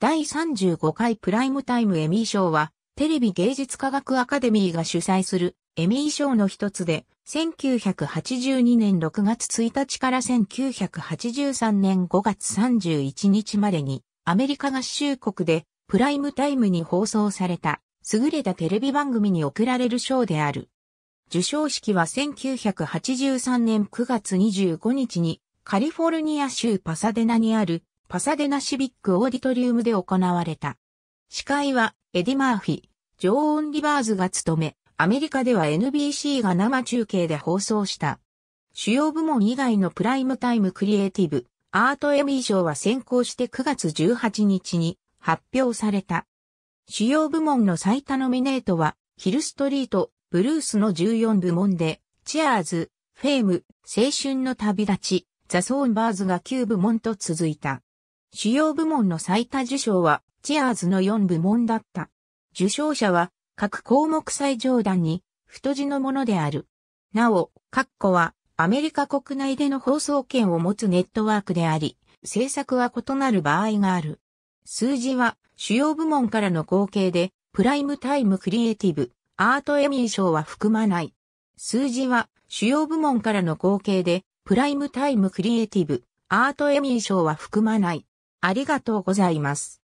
第35回プライムタイムエミー賞は、テレビ芸術科学アカデミーが主催するエミー賞の一つで、1982年6月1日から1983年5月31日までに、アメリカ合衆国でプライムタイムに放送された、優れたテレビ番組に贈られる賞である。受賞式は1983年9月25日に、カリフォルニア州パサデナにあるパサデナシビックオーディトリウムで行われた。司会はエディ・マーフィ、ジョー・オン・リバーズが務め、アメリカでは NBC が生中継で放送した。主要部門以外のプライムタイムクリエイティブ、アートエミー賞は先行して9月18日に発表された。主要部門の最多ノミネートは、ヒルストリート、ブルースの14部門で、チェアーズ、フェーム、青春の旅立ち、ザ・ソーンバーズが9部門と続いた。主要部門の最多受賞は、チアーズの4部門だった。受賞者は、各項目最上段に、太字のものである。なお、ッコは、アメリカ国内での放送権を持つネットワークであり、制作は異なる場合がある。数字は、主要部門からの合計で、プライムタイムクリエイティブ、アートエミー賞は含まない。数字は、主要部門からの合計で、プライムタイムクリエイティブ、アートエミー賞は含まない。ありがとうございます。